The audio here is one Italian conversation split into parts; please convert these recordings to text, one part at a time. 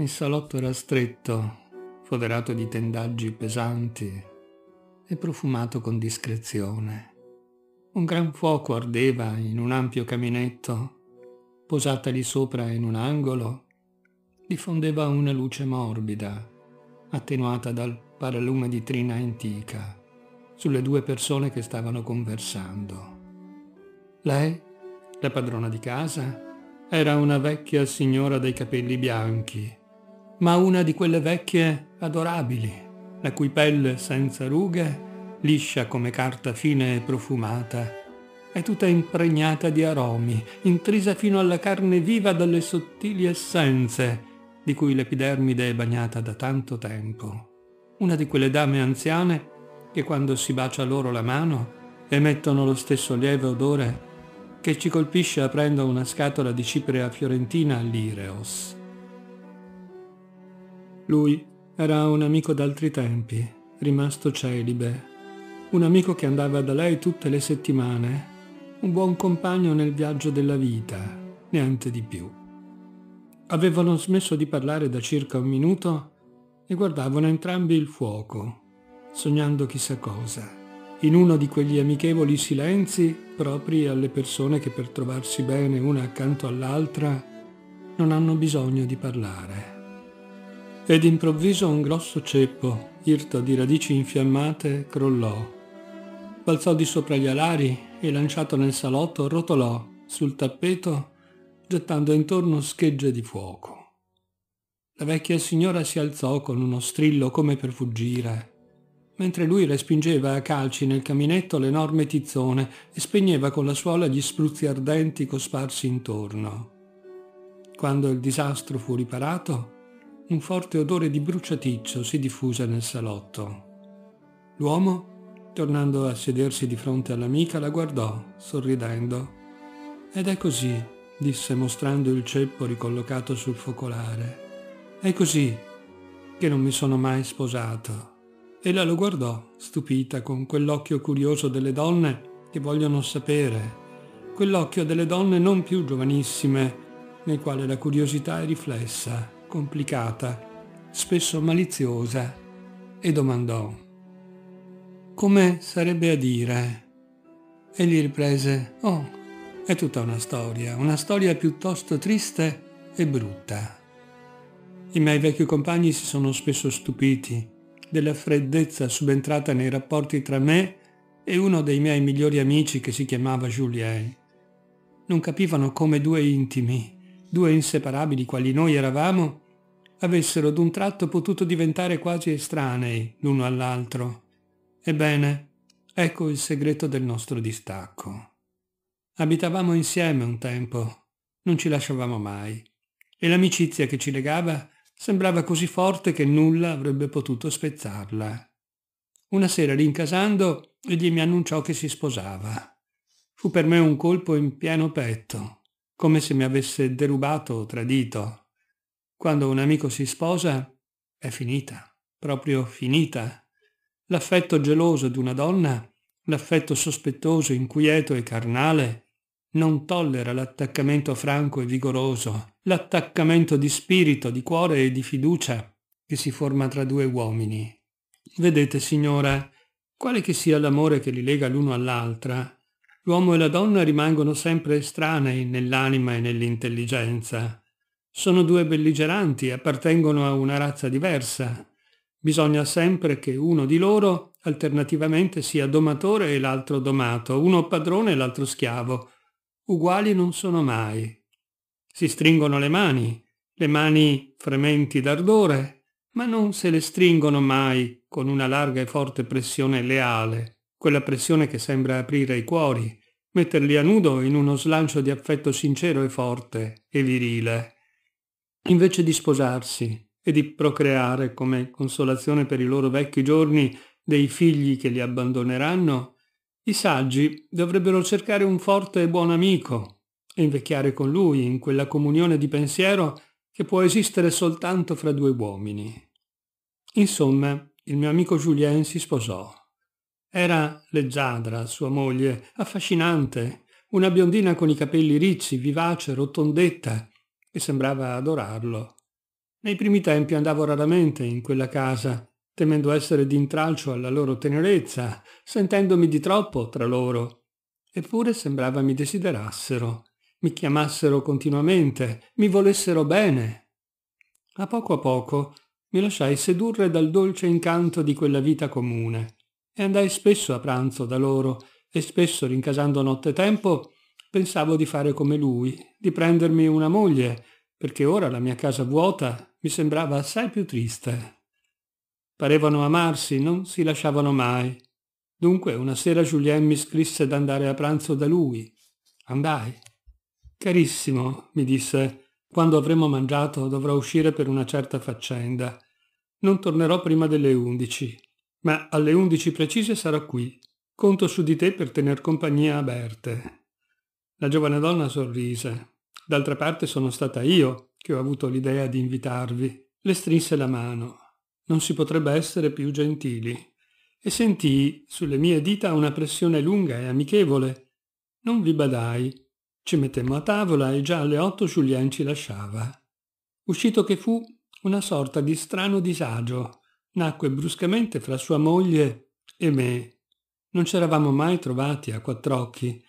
Il salotto era stretto, foderato di tendaggi pesanti e profumato con discrezione. Un gran fuoco ardeva in un ampio caminetto, posata lì sopra in un angolo, diffondeva una luce morbida, attenuata dal paralume di trina antica, sulle due persone che stavano conversando. Lei, la padrona di casa, era una vecchia signora dai capelli bianchi, ma una di quelle vecchie adorabili, la cui pelle senza rughe, liscia come carta fine e profumata, è tutta impregnata di aromi, intrisa fino alla carne viva dalle sottili essenze di cui l'epidermide è bagnata da tanto tempo. Una di quelle dame anziane che quando si bacia loro la mano emettono lo stesso lieve odore che ci colpisce aprendo una scatola di cipria fiorentina all'Ireos. Lui era un amico d'altri tempi, rimasto celibe, un amico che andava da lei tutte le settimane, un buon compagno nel viaggio della vita, niente di più. Avevano smesso di parlare da circa un minuto e guardavano entrambi il fuoco, sognando chissà cosa, in uno di quegli amichevoli silenzi propri alle persone che per trovarsi bene una accanto all'altra non hanno bisogno di parlare. Ed improvviso un grosso ceppo, irto di radici infiammate, crollò. Balzò di sopra gli alari e lanciato nel salotto rotolò sul tappeto gettando intorno schegge di fuoco. La vecchia signora si alzò con uno strillo come per fuggire, mentre lui respingeva a calci nel caminetto l'enorme tizzone e spegneva con la suola gli spruzzi ardenti cosparsi intorno. Quando il disastro fu riparato, un forte odore di bruciaticcio si diffuse nel salotto. L'uomo, tornando a sedersi di fronte all'amica, la guardò, sorridendo. Ed è così, disse mostrando il ceppo ricollocato sul focolare. È così che non mi sono mai sposato. Ella lo guardò, stupita, con quell'occhio curioso delle donne che vogliono sapere, quell'occhio delle donne non più giovanissime, nel quale la curiosità è riflessa complicata, spesso maliziosa, e domandò Come sarebbe a dire? Egli riprese Oh, è tutta una storia, una storia piuttosto triste e brutta. I miei vecchi compagni si sono spesso stupiti della freddezza subentrata nei rapporti tra me e uno dei miei migliori amici che si chiamava Julien. Non capivano come due intimi, due inseparabili quali noi eravamo, avessero d'un tratto potuto diventare quasi estranei l'uno all'altro. Ebbene, ecco il segreto del nostro distacco. Abitavamo insieme un tempo, non ci lasciavamo mai, e l'amicizia che ci legava sembrava così forte che nulla avrebbe potuto spezzarla. Una sera rincasando, egli mi annunciò che si sposava. Fu per me un colpo in pieno petto, come se mi avesse derubato o tradito, quando un amico si sposa, è finita, proprio finita. L'affetto geloso d'una donna, l'affetto sospettoso, inquieto e carnale, non tollera l'attaccamento franco e vigoroso, l'attaccamento di spirito, di cuore e di fiducia che si forma tra due uomini. Vedete, signora, quale che sia l'amore che li lega l'uno all'altra, l'uomo e la donna rimangono sempre estranei nell'anima e nell'intelligenza. Sono due belligeranti, appartengono a una razza diversa. Bisogna sempre che uno di loro alternativamente sia domatore e l'altro domato, uno padrone e l'altro schiavo. Uguali non sono mai. Si stringono le mani, le mani frementi d'ardore, ma non se le stringono mai con una larga e forte pressione leale, quella pressione che sembra aprire i cuori, metterli a nudo in uno slancio di affetto sincero e forte e virile. Invece di sposarsi e di procreare come consolazione per i loro vecchi giorni dei figli che li abbandoneranno, i saggi dovrebbero cercare un forte e buon amico e invecchiare con lui in quella comunione di pensiero che può esistere soltanto fra due uomini. Insomma, il mio amico Julien si sposò. Era leggiadra, sua moglie, affascinante, una biondina con i capelli ricci, vivace, rotondetta, e sembrava adorarlo. Nei primi tempi andavo raramente in quella casa, temendo essere d'intralcio alla loro tenerezza, sentendomi di troppo tra loro. Eppure sembrava mi desiderassero, mi chiamassero continuamente, mi volessero bene. A poco a poco mi lasciai sedurre dal dolce incanto di quella vita comune e andai spesso a pranzo da loro e spesso rincasando nottetempo pensavo di fare come lui, di prendermi una moglie, perché ora la mia casa vuota mi sembrava assai più triste. Parevano amarsi, non si lasciavano mai. Dunque una sera Julien mi scrisse d'andare a pranzo da lui. Andai. Carissimo, mi disse, quando avremo mangiato dovrò uscire per una certa faccenda. Non tornerò prima delle undici, ma alle undici precise sarò qui. Conto su di te per tener compagnia a Berthe. La giovane donna sorrise. D'altra parte sono stata io che ho avuto l'idea di invitarvi. Le strinse la mano. Non si potrebbe essere più gentili. E sentii sulle mie dita una pressione lunga e amichevole. Non vi badai. Ci mettemmo a tavola e già alle otto Julien ci lasciava. Uscito che fu, una sorta di strano disagio nacque bruscamente fra sua moglie e me. Non c'eravamo mai trovati a quattr'occhi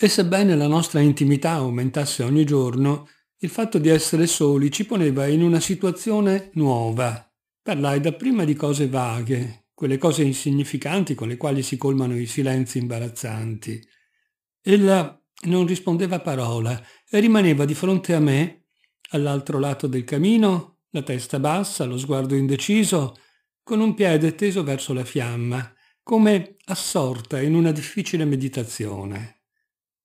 e sebbene la nostra intimità aumentasse ogni giorno, il fatto di essere soli ci poneva in una situazione nuova. Parlai dapprima di cose vaghe, quelle cose insignificanti con le quali si colmano i silenzi imbarazzanti. Ella non rispondeva parola e rimaneva di fronte a me, all'altro lato del camino, la testa bassa, lo sguardo indeciso, con un piede teso verso la fiamma, come assorta in una difficile meditazione.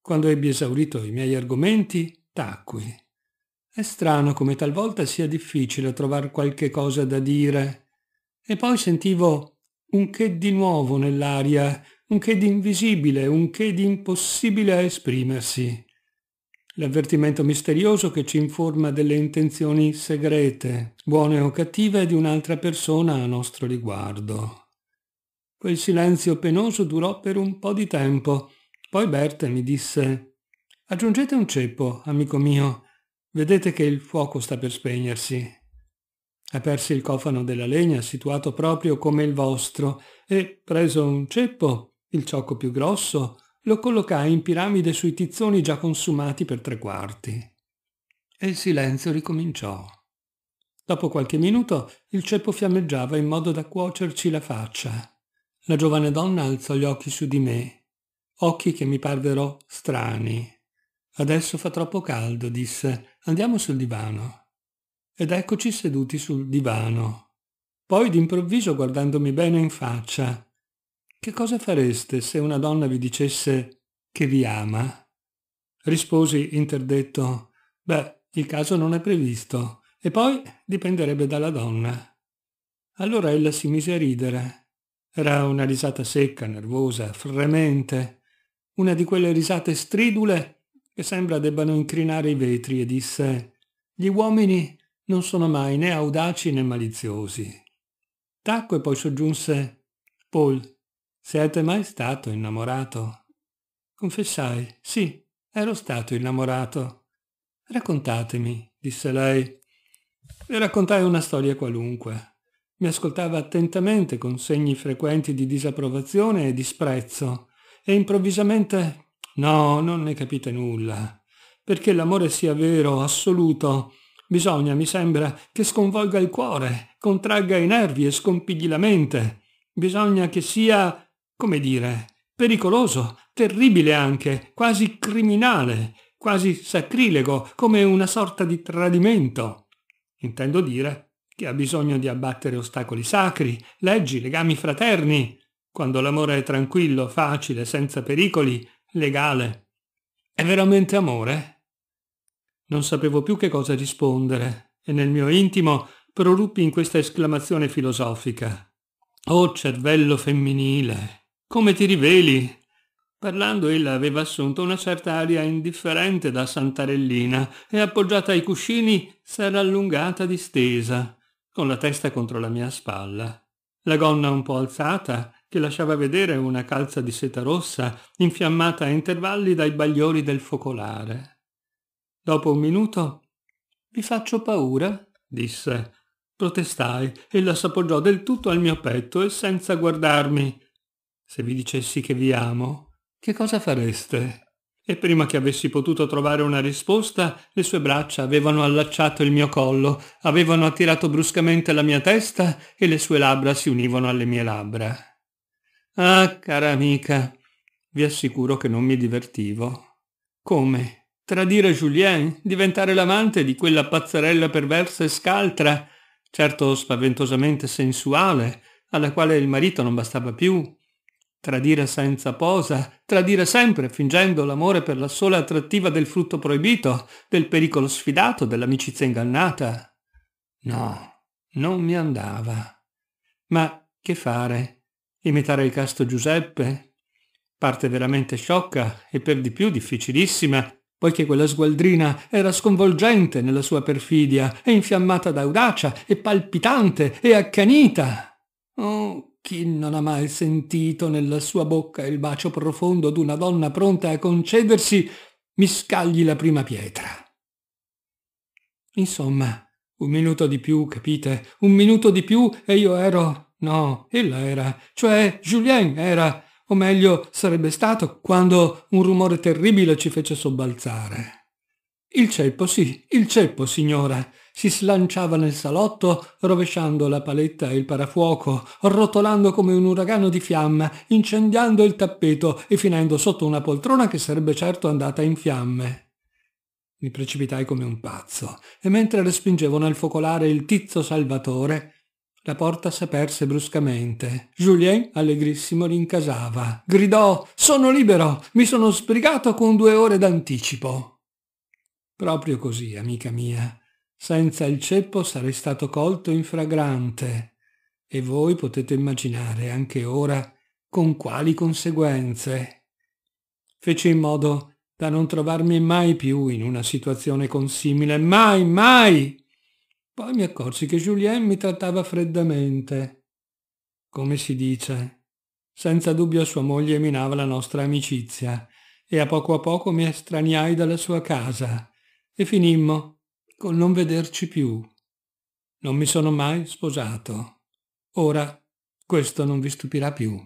Quando ebbi esaurito i miei argomenti, tacqui. È strano come talvolta sia difficile trovar qualche cosa da dire. E poi sentivo un che di nuovo nell'aria, un che di invisibile, un che di impossibile a esprimersi. L'avvertimento misterioso che ci informa delle intenzioni segrete, buone o cattive, di un'altra persona a nostro riguardo. Quel silenzio penoso durò per un po' di tempo, poi Bert mi disse aggiungete un ceppo, amico mio, vedete che il fuoco sta per spegnersi. Apersi il cofano della legna situato proprio come il vostro e, preso un ceppo, il ciocco più grosso, lo collocai in piramide sui tizzoni già consumati per tre quarti. E il silenzio ricominciò. Dopo qualche minuto il ceppo fiammeggiava in modo da cuocerci la faccia. La giovane donna alzò gli occhi su di me occhi che mi parvero strani. Adesso fa troppo caldo, disse. Andiamo sul divano. Ed eccoci seduti sul divano. Poi d'improvviso guardandomi bene in faccia. Che cosa fareste se una donna vi dicesse che vi ama? Risposi interdetto. Beh, il caso non è previsto. E poi dipenderebbe dalla donna. Allora ella si mise a ridere. Era una risata secca, nervosa, fremente una di quelle risate stridule che sembra debbano incrinare i vetri e disse «Gli uomini non sono mai né audaci né maliziosi». Tacque e poi soggiunse «Paul, siete mai stato innamorato?» Confessai «Sì, ero stato innamorato». «Raccontatemi», disse lei. Le raccontai una storia qualunque. Mi ascoltava attentamente con segni frequenti di disapprovazione e disprezzo e improvvisamente no, non ne capite nulla. Perché l'amore sia vero, assoluto, bisogna, mi sembra, che sconvolga il cuore, contragga i nervi e scompigli la mente. Bisogna che sia, come dire, pericoloso, terribile anche, quasi criminale, quasi sacrilego, come una sorta di tradimento. Intendo dire che ha bisogno di abbattere ostacoli sacri, leggi, legami fraterni quando l'amore è tranquillo, facile, senza pericoli, legale. È veramente amore? Non sapevo più che cosa rispondere e nel mio intimo proruppi in questa esclamazione filosofica. Oh cervello femminile, come ti riveli? Parlando ella aveva assunto una certa aria indifferente da Santarellina e appoggiata ai cuscini s'era allungata distesa, con la testa contro la mia spalla. La gonna un po' alzata, che lasciava vedere una calza di seta rossa infiammata a intervalli dai bagliori del focolare. Dopo un minuto «Vi faccio paura?» disse. Protestai e la s'appoggiò del tutto al mio petto e senza guardarmi. «Se vi dicessi che vi amo, che cosa fareste?» e prima che avessi potuto trovare una risposta, le sue braccia avevano allacciato il mio collo, avevano attirato bruscamente la mia testa e le sue labbra si univano alle mie labbra. Ah, cara amica, vi assicuro che non mi divertivo. Come? Tradire Julien? Diventare l'amante di quella pazzerella perversa e scaltra, certo spaventosamente sensuale, alla quale il marito non bastava più, Tradire senza posa, tradire sempre fingendo l'amore per la sola attrattiva del frutto proibito, del pericolo sfidato, dell'amicizia ingannata. No, non mi andava. Ma che fare? Imitare il casto Giuseppe? Parte veramente sciocca e per di più difficilissima, poiché quella sgualdrina era sconvolgente nella sua perfidia e infiammata d'audacia e palpitante e accanita. Oh, chi non ha mai sentito nella sua bocca il bacio profondo d'una donna pronta a concedersi, mi scagli la prima pietra. Insomma, un minuto di più, capite? Un minuto di più e io ero No, ella era, cioè Julien era, o meglio sarebbe stato quando un rumore terribile ci fece sobbalzare. Il ceppo, sì, il ceppo, signora. Si slanciava nel salotto, rovesciando la paletta e il parafuoco, rotolando come un uragano di fiamma, incendiando il tappeto e finendo sotto una poltrona che sarebbe certo andata in fiamme. Mi precipitai come un pazzo, e mentre respingevo nel focolare il tizzo salvatore, la porta s'aperse bruscamente. Julien, allegrissimo, rincasava. Gridò Sono libero! Mi sono sbrigato con due ore d'anticipo. Proprio così, amica mia. Senza il ceppo sarei stato colto in fragrante. E voi potete immaginare anche ora con quali conseguenze. Feci in modo da non trovarmi mai più in una situazione consimile. Mai, mai! Poi mi accorsi che Julien mi trattava freddamente. Come si dice? Senza dubbio sua moglie minava la nostra amicizia e a poco a poco mi estraniai dalla sua casa e finimmo col non vederci più. Non mi sono mai sposato. Ora questo non vi stupirà più.